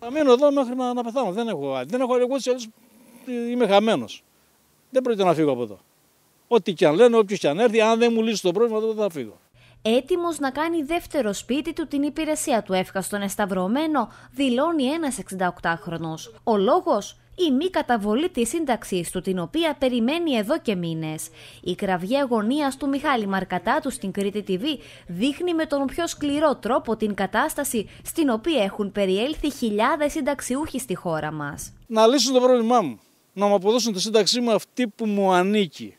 Θα μείνω εδώ μέχρι να, να πεθάνω. Δεν έχω άλλη. Δεν έχω άλλη. Εγώ είμαι χαμένος. Δεν πρόκειται να φύγω από εδώ. Ό,τι και αν λένε, όποιος και αν έρθει, αν δεν μου λύσει το πρόβλημα, τότε θα φύγω. Έτοιμος να κάνει δεύτερο σπίτι του την υπηρεσία του εύχαστον εσταυρωμένο, δηλώνει ένας 68χρονος. Ο λόγος, η μη καταβολή της σύνταξής του, την οποία περιμένει εδώ και μήνες. Η κραυγή αγωνίας του Μιχάλη Μαρκατάτου στην Κρήτη TV δείχνει με τον πιο σκληρό τρόπο την κατάσταση στην οποία έχουν περιέλθει χιλιάδες συνταξιούχοι στη χώρα μας. Να λύσουν το πρόβλημά μου, να μου αποδώσουν τη σύνταξή μου αυτή που μου ανήκει.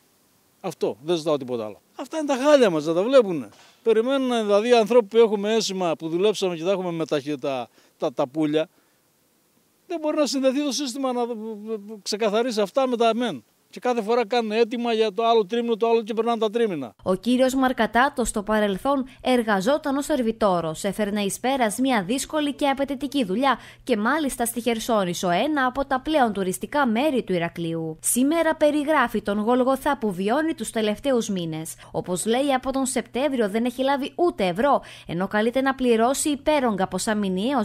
Αυτό, δεν ζητάω τίποτα άλλο. Αυτά είναι τα χάλια μας, να τα βλέπουν. Περιμένουν δηλαδή ανθρώποι που έχουμε αίσθημα, που δουλέψαμε και τα έχουμε με τα, τα, τα, τα πουλια. Δεν μπορεί να συνδεθεί το σύστημα να ξεκαθαρίσει αυτά με τα μεν και κάθε φορά κάνουν έτοιμα για το άλλο τρίμηνο, το άλλο και περνάνε τα τρίμηνα. Ο κύριος Μαρκατάτος στο παρελθόν εργαζόταν ως σερβιτόρος. Έφερνε εις πέρας μια δύσκολη και απαιτητική δουλειά και μάλιστα στη Χερσόνησο, ένα από τα πλέον τουριστικά μέρη του Ηρακλείου. Σήμερα περιγράφει τον Γολγοθά που βιώνει τους τελευταίους μήνες. Όπως λέει, από τον Σεπτέμβριο δεν έχει λάβει ούτε ευρώ, ενώ καλείται να πληρώσει υπέρογκα ποσά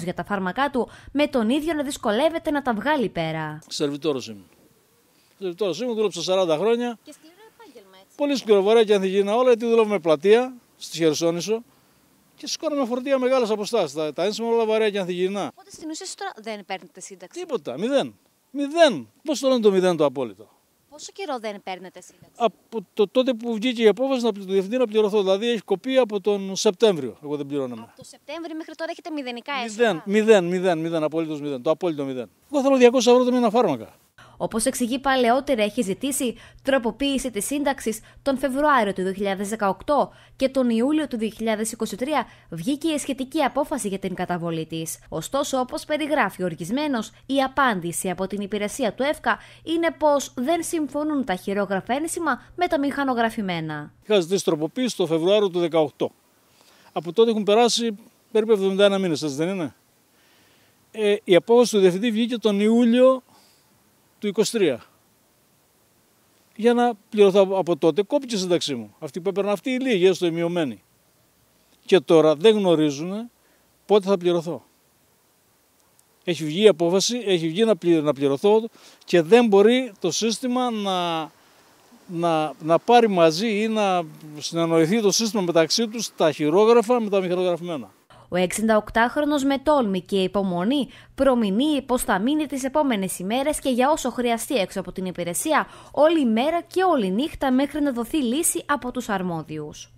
για τα φάρμακά του, με τον ίδιο να δυσκολεύεται να τα βγάλει πέρα. Σερβιτόρος είμαι. Ε, τώρα σήμερα δούλεψα 40 χρόνια. Και σκληρό επάγγελμα, έτσι. Πολύ σκληροβαρέ και ανθιγίνα όλα, γιατί με πλατεία στη Χερσόνησο και με φορτία μεγάλες αποστάσεις. Τα, τα ένσημα όλα βαρέα και ανθιγίνα. Οπότε στην ουσία τώρα δεν παίρνετε σύνταξη. Τίποτα, μηδέν. Μηδέν. Πώς το λένε το μηδέν το απόλυτο. Πόσο καιρό δεν παίρνετε σύνταξη. Από το τότε που βγήκε η απόφαση να του διευθύνω να πληρωθώ. Δηλαδή έχει κοπεί από τον Σεπτέμβριο. Εγώ δεν πληρώνω. Από τον Σεπτέμβριο μέχρι τώρα έχετε μηδενικά έσοδα. Μηδέν, μηδέν, μηδέν, μηδέν, απόλυτος μηδέν. Το απόλυτο μηδέν. Εγώ θέλω 200 ευρώ το μήνα φάρμακα. Όπως εξηγεί παλαιότερα, έχει ζητήσει τροποποίηση της σύνταξης τον Φεβρουάριο του 2018 και τον Ιούλιο του 2023 βγήκε η σχετική απόφαση για την καταβολή της. Ωστόσο, όπως περιγράφει ο οργισμένος, η απάντηση από την υπηρεσία του ΕΦΚΑ είναι πως δεν συμφωνούν τα χειρόγραφα ένσημα με τα μηχανογραφημένα. Είχα ζητήσει τροποποίηση το Φεβρουάριο του 2018. Από τότε έχουν περάσει περίπου 71 μήνε, δεν είναι. Ε, η απόφαση του Διευθυντή βγήκε τον Ιούλιο του 23. Για να πληρωθώ από τότε, κόπηκε η σύνταξή μου. Αυτή που έπαιρναν αυτή η λίγη, έστω η μειωμένη. Και τώρα δεν γνωρίζουν πότε θα πληρωθώ. Έχει βγει η απόφαση, έχει βγει να πληρωθώ και δεν μπορεί το σύστημα να, να, να πάρει μαζί ή να συνεννοηθεί το σύστημα μεταξύ τους τα χειρόγραφα με τα χειρογραφημένα. Ο 68χρονος με τόλμη και υπομονή προμηνύει πως θα μείνει τις επόμενες ημέρες και για όσο χρειαστεί έξω από την υπηρεσία όλη μέρα και όλη νύχτα μέχρι να δοθεί λύση από τους αρμόδιους.